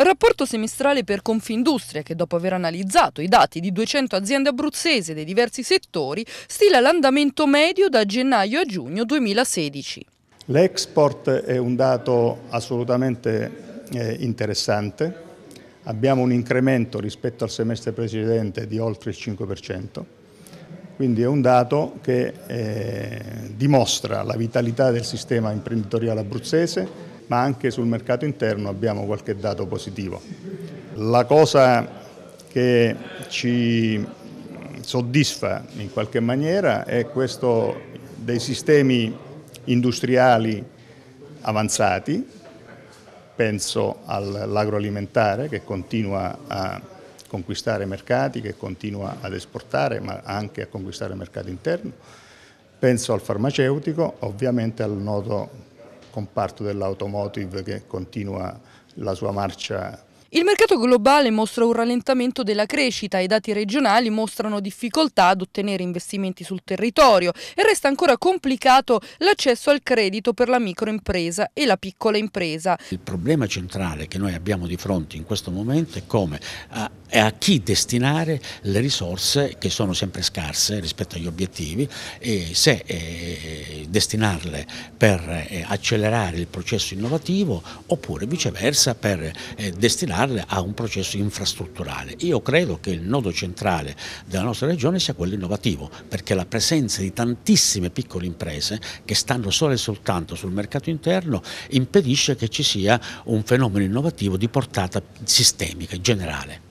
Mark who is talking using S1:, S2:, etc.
S1: Rapporto semestrale per Confindustria che dopo aver analizzato i dati di 200 aziende abruzzese dei diversi settori stila l'andamento medio da gennaio a giugno 2016.
S2: L'export è un dato assolutamente eh, interessante, abbiamo un incremento rispetto al semestre precedente di oltre il 5%, quindi è un dato che eh, dimostra la vitalità del sistema imprenditoriale abruzzese, ma anche sul mercato interno abbiamo qualche dato positivo. La cosa che ci soddisfa in qualche maniera è questo dei sistemi industriali avanzati, penso all'agroalimentare che continua a conquistare mercati, che continua ad esportare ma anche a conquistare mercati interni, penso al farmaceutico, ovviamente al noto comparto dell'automotive che continua la sua marcia
S1: il mercato globale mostra un rallentamento della crescita, e i dati regionali mostrano difficoltà ad ottenere investimenti sul territorio e resta ancora complicato l'accesso al credito per la microimpresa e la piccola impresa.
S3: Il problema centrale che noi abbiamo di fronte in questo momento è come e a chi destinare le risorse che sono sempre scarse rispetto agli obiettivi e se eh, destinarle per eh, accelerare il processo innovativo oppure viceversa per eh, destinare avvicinarle a un processo infrastrutturale. Io credo che il nodo centrale della nostra regione sia quello innovativo, perché la presenza di tantissime piccole imprese che stanno solo e soltanto sul mercato interno impedisce che ci sia un fenomeno innovativo di portata sistemica, e generale.